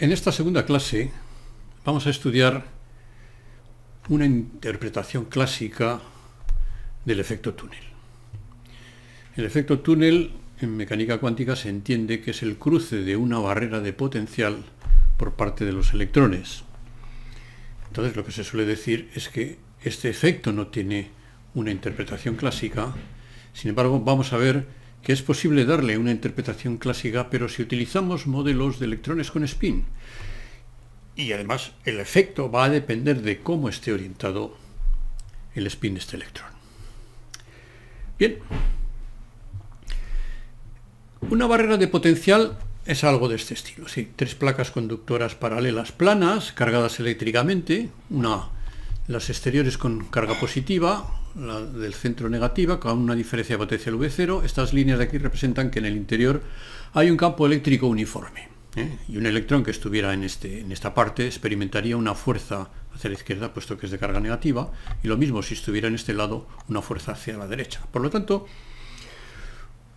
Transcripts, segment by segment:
En esta segunda clase vamos a estudiar una interpretación clásica del efecto túnel. El efecto túnel en mecánica cuántica se entiende que es el cruce de una barrera de potencial por parte de los electrones. Entonces lo que se suele decir es que este efecto no tiene una interpretación clásica, sin embargo vamos a ver que es posible darle una interpretación clásica, pero si utilizamos modelos de electrones con spin, y además el efecto va a depender de cómo esté orientado el spin de este electrón. Bien. Una barrera de potencial es algo de este estilo. Sí, tres placas conductoras paralelas planas, cargadas eléctricamente, una las exteriores con carga positiva, la del centro negativa, con una diferencia de potencial V0. Estas líneas de aquí representan que en el interior hay un campo eléctrico uniforme. ¿eh? Y un electrón que estuviera en, este, en esta parte experimentaría una fuerza hacia la izquierda, puesto que es de carga negativa, y lo mismo si estuviera en este lado, una fuerza hacia la derecha. Por lo tanto,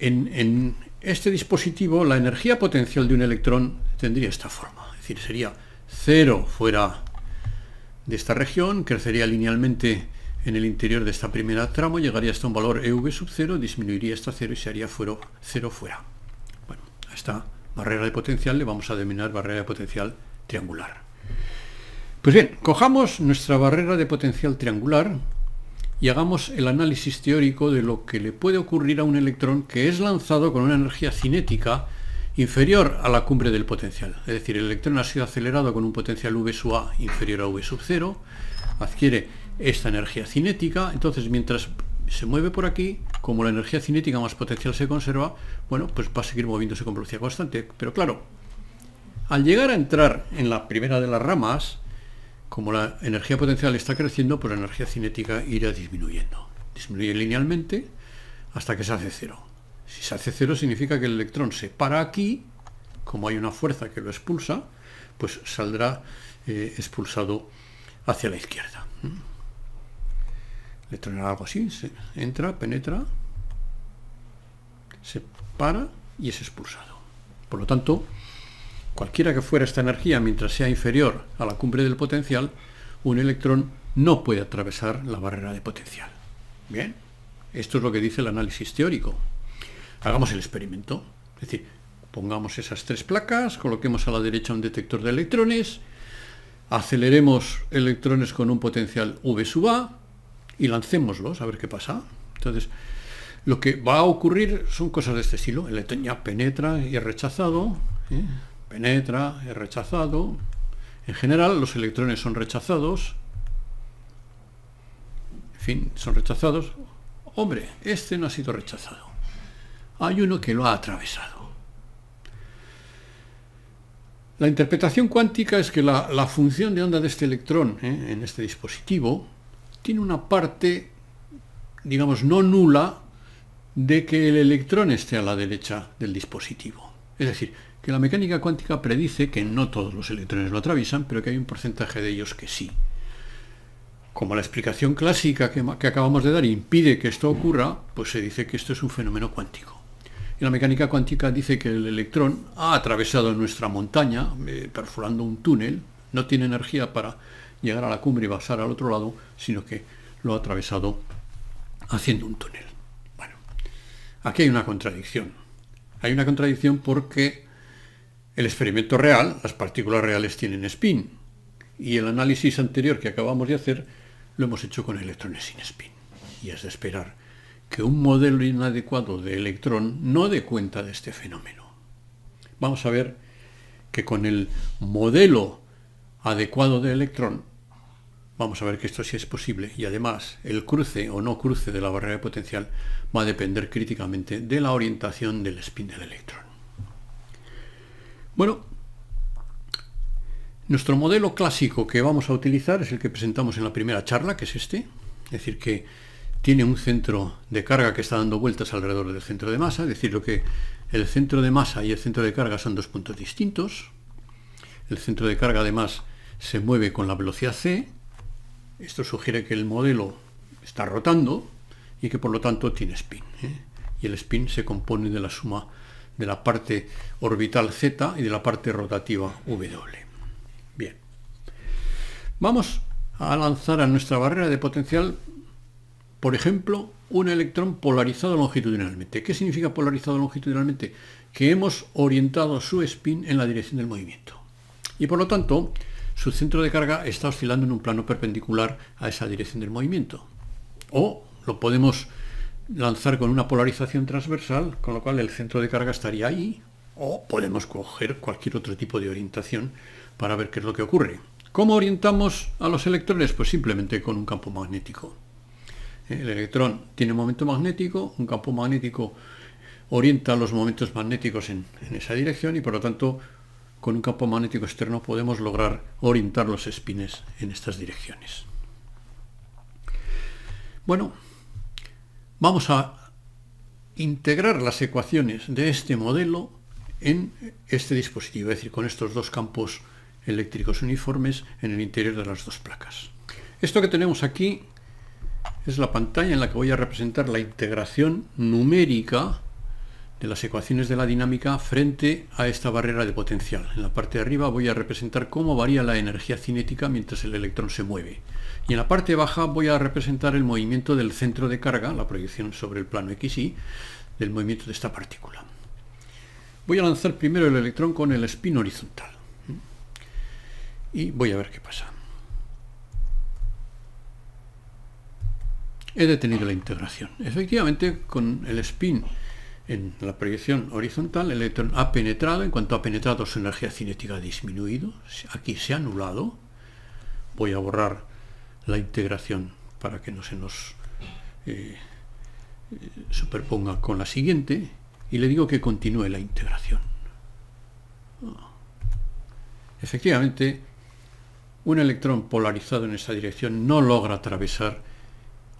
en, este dispositivo la energía potencial de un electrón tendría esta forma. Es decir, sería cero fuera de esta región, crecería linealmente en el interior de esta primera tramo, llegaría hasta un valor EV sub 0, disminuiría hasta 0 y se haría cero fuera. Bueno, a esta barrera de potencial le vamos a denominar barrera de potencial triangular. Pues bien, cojamos nuestra barrera de potencial triangular y hagamos el análisis teórico de lo que le puede ocurrir a un electrón que es lanzado con una energía cinética inferior a la cumbre del potencial. Es decir, el electrón ha sido acelerado con un potencial V sub A inferior a V sub 0, adquiere esta energía cinética, entonces mientras se mueve por aquí, como la energía cinética más potencial se conserva, bueno, pues va a seguir moviéndose con velocidad constante. Pero claro, al llegar a entrar en la primera de las ramas, como la energía potencial está creciendo, pues la energía cinética irá disminuyendo. Disminuye linealmente hasta que se hace cero. Si se hace cero significa que el electrón se para aquí, como hay una fuerza que lo expulsa, pues saldrá eh, expulsado hacia la izquierda. El ¿Mm? electrón era algo así, entra, penetra, se para y es expulsado. Por lo tanto, cualquiera que fuera esta energía mientras sea inferior a la cumbre del potencial, un electrón no puede atravesar la barrera de potencial. Bien, esto es lo que dice el análisis teórico. Hagamos el experimento. Es decir, pongamos esas tres placas, coloquemos a la derecha un detector de electrones, aceleremos electrones con un potencial V sub A y lancémoslos a ver qué pasa. Entonces, lo que va a ocurrir son cosas de este estilo. El electrón ya penetra y es rechazado, ¿eh? penetra, es rechazado. En general, los electrones son rechazados. En fin, son rechazados. Hombre, este no ha sido rechazado hay uno que lo ha atravesado. La interpretación cuántica es que la, función de onda de este electrón ¿eh? en este dispositivo tiene una parte, digamos, no nula de que el electrón esté a la derecha del dispositivo. Es decir, que la mecánica cuántica predice que no todos los electrones lo atraviesan, pero que hay un porcentaje de ellos que sí. Como la explicación clásica que acabamos de dar impide que esto ocurra, pues se dice que esto es un fenómeno cuántico. Y la mecánica cuántica dice que el electrón ha atravesado nuestra montaña, eh, perforando un túnel, no tiene energía para llegar a la cumbre y pasar al otro lado, sino que lo ha atravesado haciendo un túnel. Bueno, aquí hay una contradicción. Hay una contradicción porque el experimento real, las partículas reales tienen spin, y el análisis anterior que acabamos de hacer lo hemos hecho con electrones sin spin, y es de esperar que un modelo inadecuado de electrón no dé cuenta de este fenómeno. Vamos a ver que con el modelo adecuado de electrón, vamos a ver que esto sí es posible, y además el cruce o no cruce de la barrera de potencial va a depender críticamente de la orientación del spin del electrón. Bueno, nuestro modelo clásico que vamos a utilizar es el que presentamos en la primera charla, que es este, es decir que tiene un centro de carga que está dando vueltas alrededor del centro de masa, es decir, lo que el centro de masa y el centro de carga son dos puntos distintos. El centro de carga además se mueve con la velocidad c. Esto sugiere que el modelo está rotando y que por lo tanto tiene spin. ¿eh? Y el spin se compone de la suma de la parte orbital z y de la parte rotativa w. Bien. Vamos a lanzar a nuestra barrera de potencial por ejemplo, un electrón polarizado longitudinalmente. ¿Qué significa polarizado longitudinalmente? Que hemos orientado su spin en la dirección del movimiento. Y por lo tanto, su centro de carga está oscilando en un plano perpendicular a esa dirección del movimiento. O lo podemos lanzar con una polarización transversal, con lo cual el centro de carga estaría ahí, o podemos coger cualquier otro tipo de orientación para ver qué es lo que ocurre. ¿Cómo orientamos a los electrones? Pues simplemente con un campo magnético. ¿eh? El electrón tiene un momento magnético, un campo magnético orienta los momentos magnéticos en, en esa dirección y por lo tanto con un campo magnético externo podemos lograr orientar los espines en estas direcciones. Bueno, vamos a integrar las ecuaciones de este modelo en este dispositivo, es decir, con estos dos campos eléctricos uniformes en el interior de las dos placas. Esto que tenemos aquí es la pantalla en la que voy a representar la integración numérica de las ecuaciones de la dinámica frente a esta barrera de potencial. En la parte de arriba voy a representar cómo varía la energía cinética mientras el electrón se mueve. Y en la parte baja voy a representar el movimiento del centro de carga, la proyección sobre el plano XY, del movimiento de esta partícula. Voy a lanzar primero el electrón con el spin horizontal. Y voy a ver qué pasa. he detenido la integración. Efectivamente, con el spin en la proyección horizontal, el electrón ha penetrado, en cuanto ha penetrado su energía cinética ha disminuido, aquí se ha anulado, voy a borrar la integración para que no se nos eh, eh, superponga con la siguiente, y le digo que continúe la integración. Efectivamente, un electrón polarizado en esa dirección no logra atravesar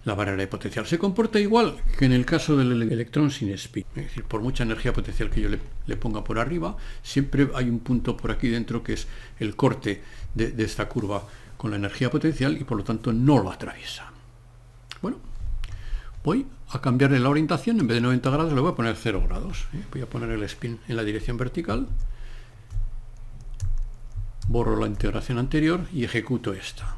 la barrera de potencial se comporta igual que en el caso del electrón sin spin. Es decir, por mucha energía potencial que yo le, ponga por arriba, siempre hay un punto por aquí dentro que es el corte de, esta curva con la energía potencial y por lo tanto no lo atraviesa. Bueno, voy a cambiarle la orientación, en vez de 90 grados le voy a poner 0 grados. ¿eh? Voy a poner el spin en la dirección vertical, borro la integración anterior y ejecuto esta.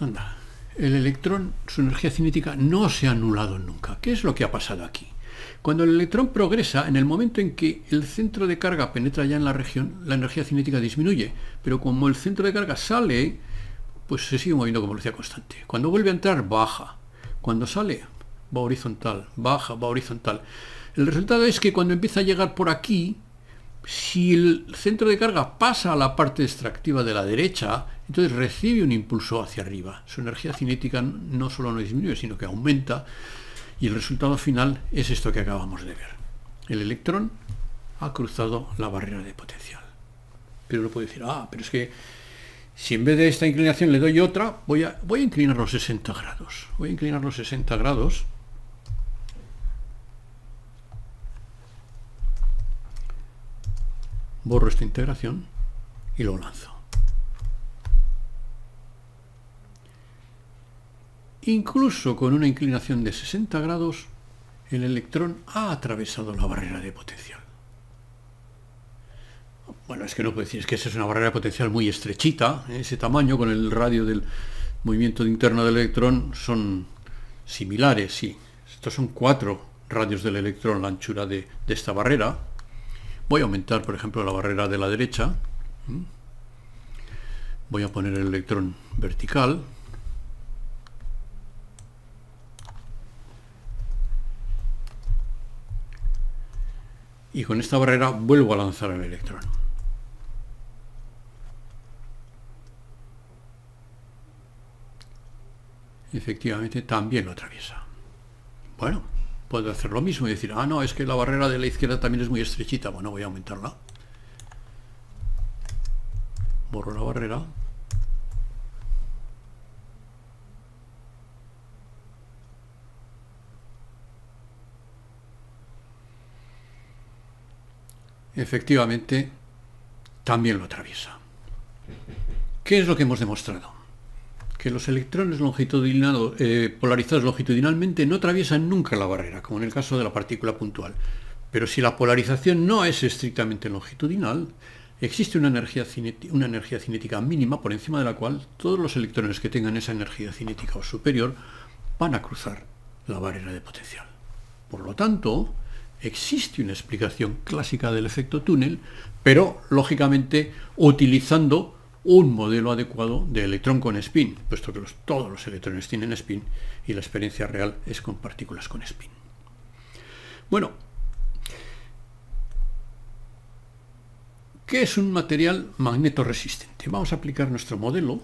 Anda, el electrón, su energía cinética no se ha anulado nunca. ¿Qué es lo que ha pasado aquí? Cuando el electrón progresa, en el momento en que el centro de carga penetra ya en la región, la energía cinética disminuye, pero como el centro de carga sale, pues se sigue moviendo con velocidad constante. Cuando vuelve a entrar, baja. Cuando sale, va horizontal, baja, va horizontal. El resultado es que cuando empieza a llegar por aquí, si el centro de carga pasa a la parte extractiva de la derecha, entonces recibe un impulso hacia arriba. Su energía cinética no solo no disminuye, sino que aumenta y el resultado final es esto que acabamos de ver. El electrón ha cruzado la barrera de potencial. Pero uno puede decir, ah, pero es que si en vez de esta inclinación le doy otra, voy a, voy a inclinar los 60 grados. Voy a inclinar los 60 grados borro esta integración y lo lanzo. Incluso con una inclinación de 60 grados, el electrón ha atravesado la barrera de potencial. Bueno, es que no puedo decir, es que esa es una barrera de potencial muy estrechita, ¿eh? ese tamaño con el radio del movimiento interno del electrón son similares, sí. Estos son cuatro radios del electrón, la anchura de esta barrera, Voy a aumentar, por ejemplo, la barrera de la derecha. Voy a poner el electrón vertical. Y con esta barrera vuelvo a lanzar el electrón. Efectivamente, también lo atraviesa. Bueno puedo hacer lo mismo y decir, ah, no, es que la barrera de la izquierda también es muy estrechita. Bueno, voy a aumentarla. Borro la barrera. Efectivamente, también lo atraviesa. ¿Qué es lo que hemos demostrado? que los electrones eh, polarizados longitudinalmente no atraviesan nunca la barrera, como en el caso de la partícula puntual. Pero si la polarización no es estrictamente longitudinal, existe una energía cinética mínima por encima de la cual todos los electrones que tengan esa energía cinética o superior van a cruzar la barrera de potencial. Por lo tanto, existe una explicación clásica del efecto túnel, pero lógicamente utilizando un modelo adecuado de electrón con spin, puesto que todos los electrones tienen spin y la experiencia real es con partículas con spin. Bueno, ¿qué es un material magnetoresistente? Vamos a aplicar nuestro modelo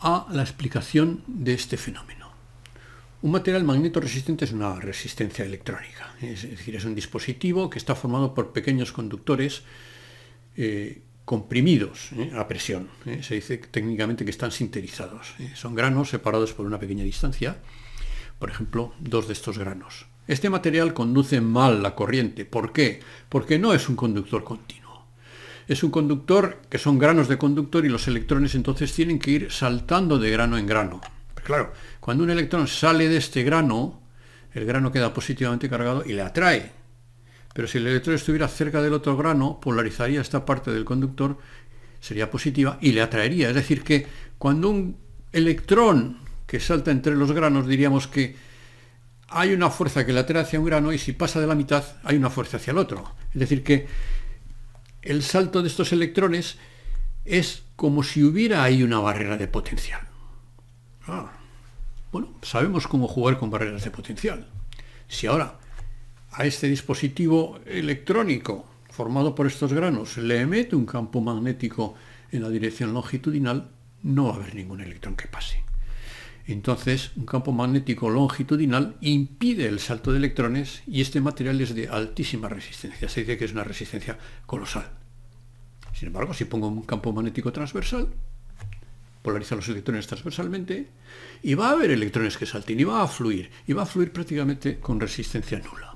a la explicación de este fenómeno. Un material magnetoresistente es una resistencia electrónica, es decir, es un dispositivo que está formado por pequeños conductores eh, comprimidos ¿eh? a presión. ¿eh? Se dice técnicamente que están sinterizados. ¿eh? Son granos separados por una pequeña distancia. Por ejemplo, dos de estos granos. Este material conduce mal la corriente. ¿Por qué? Porque no es un conductor continuo. Es un conductor que son granos de conductor y los electrones entonces tienen que ir saltando de grano en grano. claro, cuando un electrón sale de este grano, el grano queda positivamente cargado y le atrae pero si el electrón estuviera cerca del otro grano, polarizaría esta parte del conductor, sería positiva y le atraería. Es decir, que cuando un electrón que salta entre los granos, diríamos que hay una fuerza que le atrae hacia un grano y si pasa de la mitad, hay una fuerza hacia el otro. Es decir, que el salto de estos electrones es como si hubiera ahí una barrera de potencial. Ah, bueno, sabemos cómo jugar con barreras de potencial. Si ahora a este dispositivo electrónico formado por estos granos le emite un campo magnético en la dirección longitudinal, no va a haber ningún electrón que pase. Entonces, un campo magnético longitudinal impide el salto de electrones y este material es de altísima resistencia. Se dice que es una resistencia colosal. Sin embargo, si pongo un campo magnético transversal, polariza los electrones transversalmente y va a haber electrones que salten y va a fluir. Y va a fluir prácticamente con resistencia nula.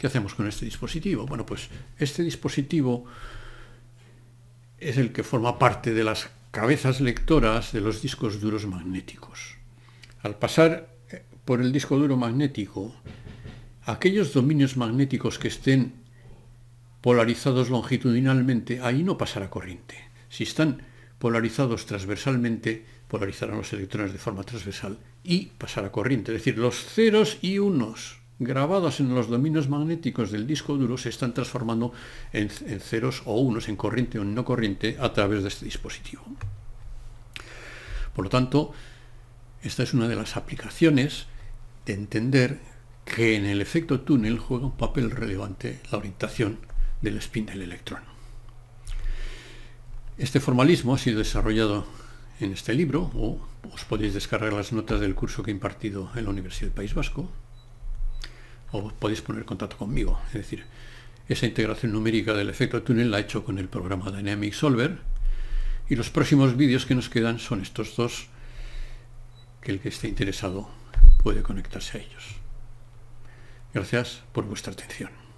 ¿Qué hacemos con este dispositivo? Bueno, pues este dispositivo es el que forma parte de las cabezas lectoras de los discos duros magnéticos. Al pasar eh, por el disco duro magnético, aquellos dominios magnéticos que estén polarizados longitudinalmente, ahí no pasará corriente. Si están polarizados transversalmente, polarizarán los electrones de forma transversal y pasará corriente, es decir, los ceros y unos grabados en los dominios magnéticos del disco duro se están transformando en, ceros o unos, en corriente o no corriente, a través de este dispositivo. Por lo tanto, esta es una de las aplicaciones de entender que en el efecto túnel juega un papel relevante la orientación del spin del electrón. Este formalismo ha sido desarrollado en este libro, o os podéis descargar las notas del curso que he impartido en la Universidad del País Vasco, o podéis poner contacto conmigo. Es decir, esa integración numérica del efecto túnel la he hecho con el programa Dynamic Solver y los próximos vídeos que nos quedan son estos dos que el que esté interesado puede conectarse a ellos. Gracias por vuestra atención.